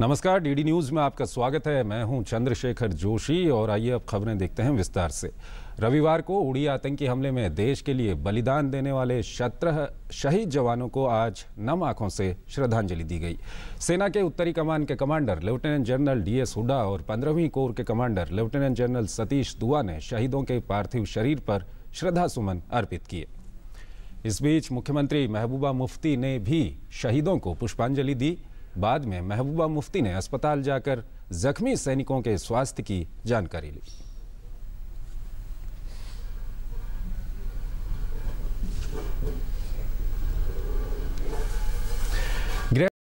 नमस्कार DD news में आपका स्वागत है मैं हूं चंद्रशेखर जोशी और आइए अब खबरें देखते हैं विस्तार से रविवार को उड़ी आतंकी हमले में देश के लिए बलिदान देने वाले सत्रह शहीद जवानों को आज नम आंखों से श्रद्धांजलि दी गई सेना के उत्तरी कमान के commander lieutenant general D S Hooda और पंद्रहवीं कोर के कमांडर लेफ्टिनेंट जनरल सतीश दुआ ने शहीदों के पार्थिव शरीर पर श्रद्धा सुमन अर्पित किए इस बीच मुख्यमंत्री महबूबा मुफ्ती ने भी शहीदों को पुष्पांजलि दी बाद में महबूबा मुफ्ती ने अस्पताल जाकर जख्मी सैनिकों के स्वास्थ्य की जानकारी ली